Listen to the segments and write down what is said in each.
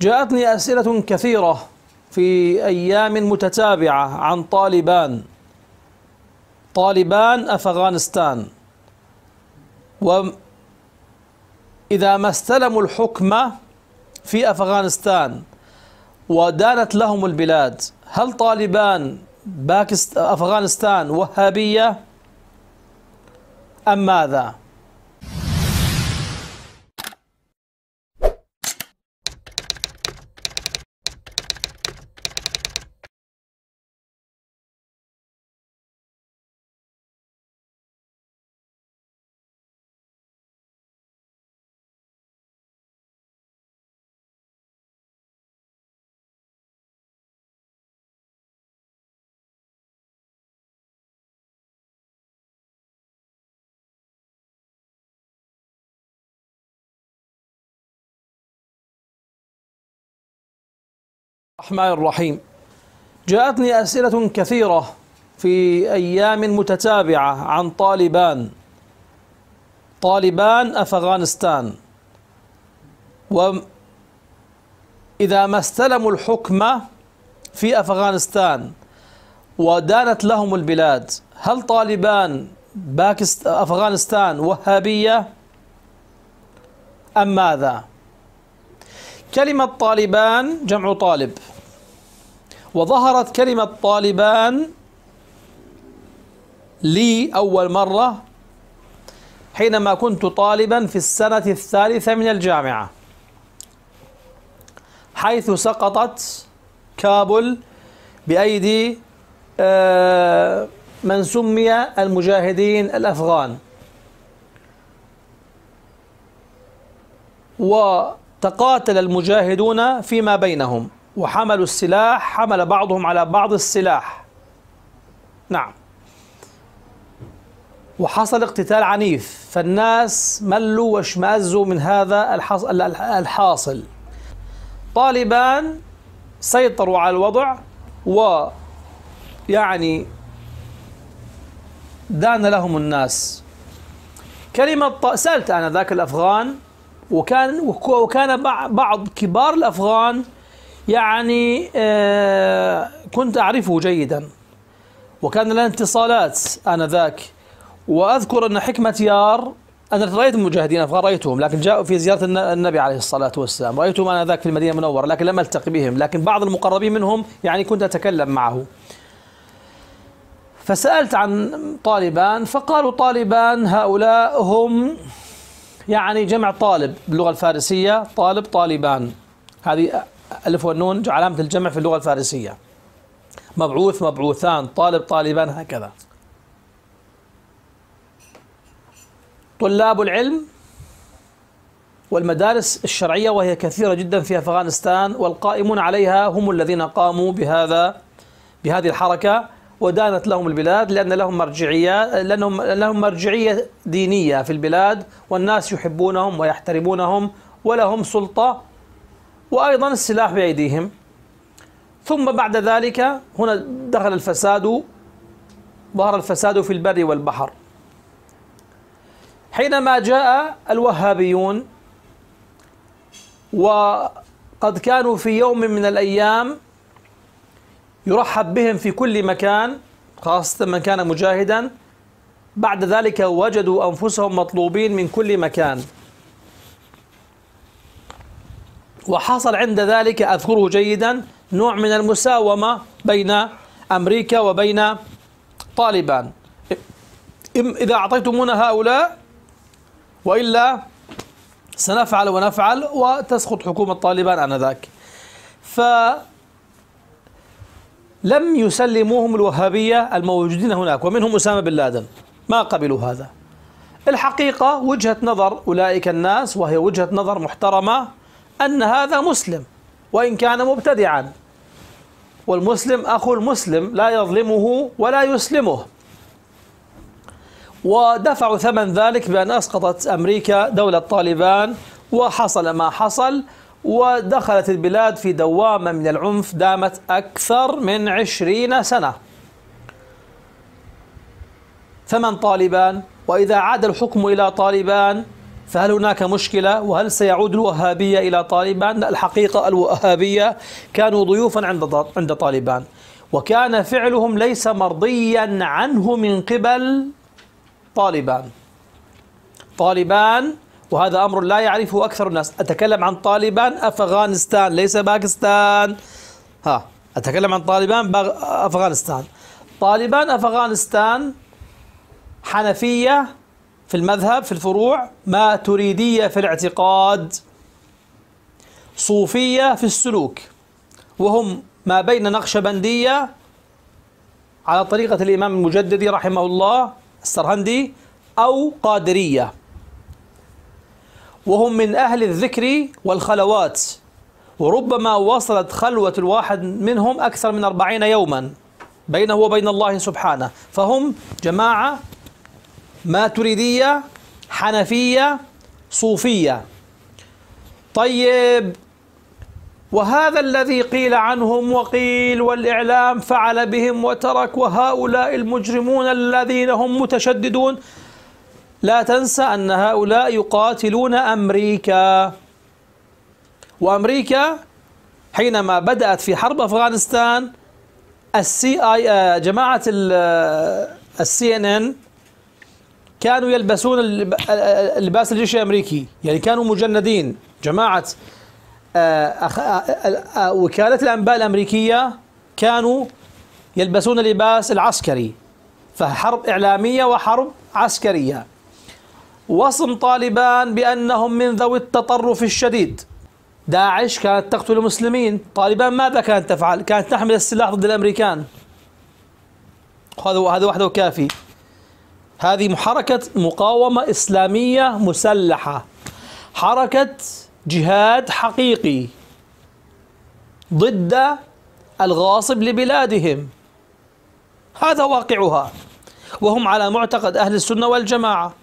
جاءتني أسئلة كثيرة في أيام متتابعة عن طالبان طالبان أفغانستان وإذا ما استلموا الحكم في أفغانستان ودانت لهم البلاد هل طالبان باكست... أفغانستان وهابية أم ماذا؟ الرحمن الرحيم جاءتني أسئلة كثيرة في أيام متتابعة عن طالبان طالبان أفغانستان وإذا ما استلموا الحكم في أفغانستان ودانت لهم البلاد هل طالبان باكست أفغانستان وهابية أم ماذا؟ كلمة طالبان جمع طالب وظهرت كلمة طالبان لي أول مرة حينما كنت طالبا في السنة الثالثة من الجامعة حيث سقطت كابل بأيدي آه، من سمي المجاهدين الأفغان و تقاتل المجاهدون فيما بينهم وحملوا السلاح حمل بعضهم على بعض السلاح نعم وحصل اقتتال عنيف فالناس ملوا واشمأزوا من هذا الحاصل طالبان سيطروا على الوضع و يعني دان لهم الناس كلمة سألت أنا ذاك الأفغان وكان وكان بعض كبار الافغان يعني آه، كنت اعرفه جيدا وكان لنا اتصالات انذاك واذكر ان حكمه يار انا رايت المجاهدين الافغان رايتهم لكن جاءوا في زياره النبي عليه الصلاه والسلام رايتهم انذاك في المدينه المنوره لكن لم التقي بهم لكن بعض المقربين منهم يعني كنت اتكلم معه فسالت عن طالبان فقالوا طالبان هؤلاء هم يعني جمع طالب باللغة الفارسية طالب طالبان هذه ألف والنون علامة الجمع في اللغة الفارسية مبعوث مبعوثان طالب طالبان هكذا طلاب العلم والمدارس الشرعية وهي كثيرة جدا في أفغانستان والقائمون عليها هم الذين قاموا بهذا بهذه الحركة ودانت لهم البلاد لأن لهم مرجعية لأنهم لهم مرجعية دينية في البلاد والناس يحبونهم ويحترمونهم ولهم سلطة وأيضا السلاح بأيديهم ثم بعد ذلك هنا دخل الفساد ظهر الفساد في البر والبحر حينما جاء الوهابيون وقد كانوا في يوم من الأيام يرحب بهم في كل مكان خاصة من كان مجاهدا بعد ذلك وجدوا أنفسهم مطلوبين من كل مكان وحصل عند ذلك أذكره جيدا نوع من المساومة بين أمريكا وبين طالبان إذا أعطيتمونا هؤلاء وإلا سنفعل ونفعل وتسقط حكومة طالبان آنذاك ف لم يسلموهم الوهابية الموجودين هناك ومنهم أسامة بن لادن ما قبلوا هذا الحقيقة وجهة نظر أولئك الناس وهي وجهة نظر محترمة أن هذا مسلم وإن كان مبتدعا والمسلم أخو المسلم لا يظلمه ولا يسلمه ودفعوا ثمن ذلك بأن أسقطت أمريكا دولة طالبان وحصل ما حصل ودخلت البلاد في دوامة من العنف دامت أكثر من عشرين سنة فمن طالبان وإذا عاد الحكم إلى طالبان فهل هناك مشكلة وهل سيعود الوهابية إلى طالبان الحقيقة الوهابية كانوا ضيوفا عند عند طالبان وكان فعلهم ليس مرضيا عنه من قبل طالبان طالبان وهذا أمر لا يعرفه أكثر الناس أتكلم عن طالبان أفغانستان ليس باكستان ها أتكلم عن طالبان باغ... أفغانستان طالبان أفغانستان حنفية في المذهب في الفروع ما تريدية في الاعتقاد صوفية في السلوك وهم ما بين نقشبندية على طريقة الإمام المجددي رحمه الله السرهندي أو قادرية وهم من أهل الذكر والخلوات وربما وصلت خلوة الواحد منهم أكثر من أربعين يوما بينه وبين الله سبحانه فهم جماعة ماتريدية حنفية صوفية طيب وهذا الذي قيل عنهم وقيل والإعلام فعل بهم وترك وهؤلاء المجرمون الذين هم متشددون لا تنسى أن هؤلاء يقاتلون أمريكا وأمريكا حينما بدأت في حرب أفغانستان السي آي جماعة السي ان ان كانوا يلبسون لباس الجيش الأمريكي يعني كانوا مجندين جماعة وكالة الأنباء الأمريكية كانوا يلبسون لباس العسكري فحرب إعلامية وحرب عسكرية وصم طالبان بأنهم من ذوي التطرف الشديد داعش كانت تقتل المسلمين طالبان ماذا كانت تفعل؟ كانت تحمل السلاح ضد الأمريكان هذا هذا وحده كافي هذه حركة مقاومة إسلامية مسلحة حركة جهاد حقيقي ضد الغاصب لبلادهم هذا واقعها وهم على معتقد أهل السنة والجماعة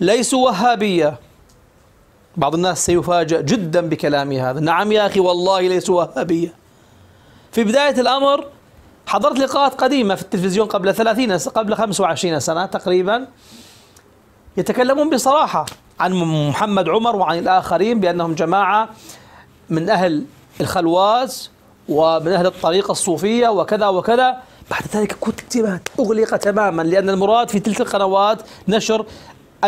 ليسوا وهابية بعض الناس سيفاجأ جدا بكلامي هذا نعم يا أخي والله ليسوا وهابية في بداية الأمر حضرت لقاءات قديمة في التلفزيون قبل 30 قبل 25 سنة تقريبا يتكلمون بصراحة عن محمد عمر وعن الآخرين بأنهم جماعة من أهل الخلواز ومن أهل الطريقة الصوفية وكذا وكذا بعد ذلك كتبت أغلق تماما لأن المراد في تلك القنوات نشر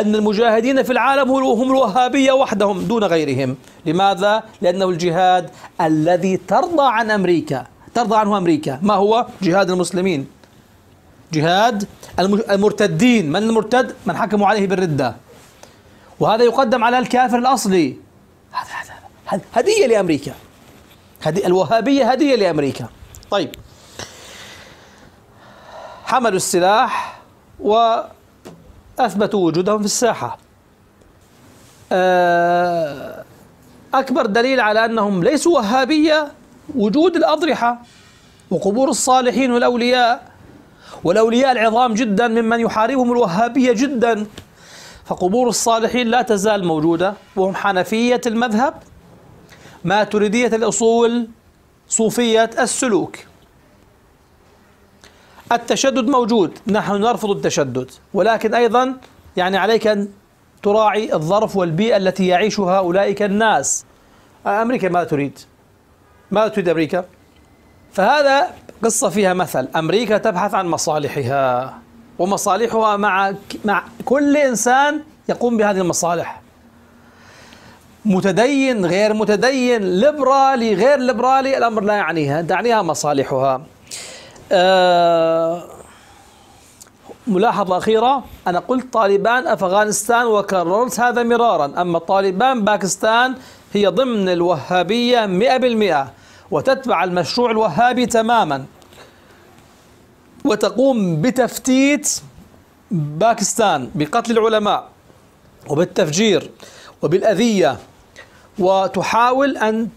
أن المجاهدين في العالم هم الوهابية وحدهم دون غيرهم لماذا؟ لأنه الجهاد الذي ترضى عن أمريكا ترضى عنه أمريكا ما هو؟ جهاد المسلمين جهاد المرتدين من المرتد؟ من حكموا عليه بالردة وهذا يقدم على الكافر الأصلي هذا هذا هدية لأمريكا هدي الوهابية هدية لأمريكا طيب حملوا السلاح و أثبتوا وجودهم في الساحة آه، أكبر دليل على أنهم ليسوا وهابية وجود الأضرحة وقبور الصالحين والأولياء والأولياء العظام جدا ممن يحاربهم الوهابية جدا فقبور الصالحين لا تزال موجودة وهم حنفية المذهب ما تريدية الأصول صوفية السلوك التشدد موجود نحن نرفض التشدد ولكن أيضا يعني عليك أن تراعي الظرف والبيئة التي يعيشها أولئك الناس أمريكا ماذا تريد؟ ماذا تريد أمريكا؟ فهذا قصة فيها مثل أمريكا تبحث عن مصالحها ومصالحها مع مع كل إنسان يقوم بهذه المصالح متدين غير متدين ليبرالي غير ليبرالي الأمر لا يعنيها تعنيها مصالحها آه، ملاحظة أخيرة أنا قلت طالبان أفغانستان وكررت هذا مرارا أما طالبان باكستان هي ضمن الوهابية 100% وتتبع المشروع الوهابي تماما وتقوم بتفتيت باكستان بقتل العلماء وبالتفجير وبالأذية وتحاول أن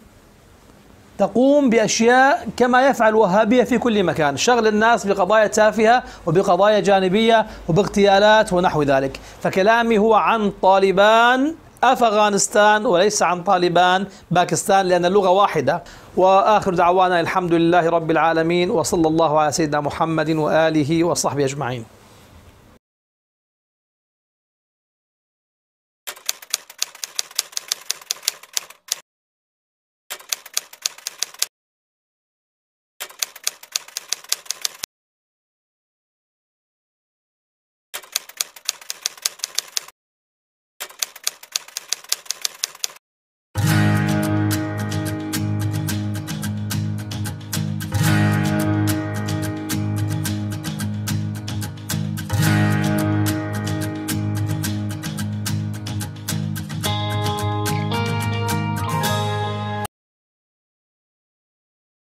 تقوم بأشياء كما يفعل وهابية في كل مكان شغل الناس بقضايا تافهة وبقضايا جانبية وباغتيالات ونحو ذلك فكلامي هو عن طالبان أفغانستان وليس عن طالبان باكستان لأن اللغة واحدة وآخر دعوانا الحمد لله رب العالمين وصلى الله على سيدنا محمد وآله وصحبه أجمعين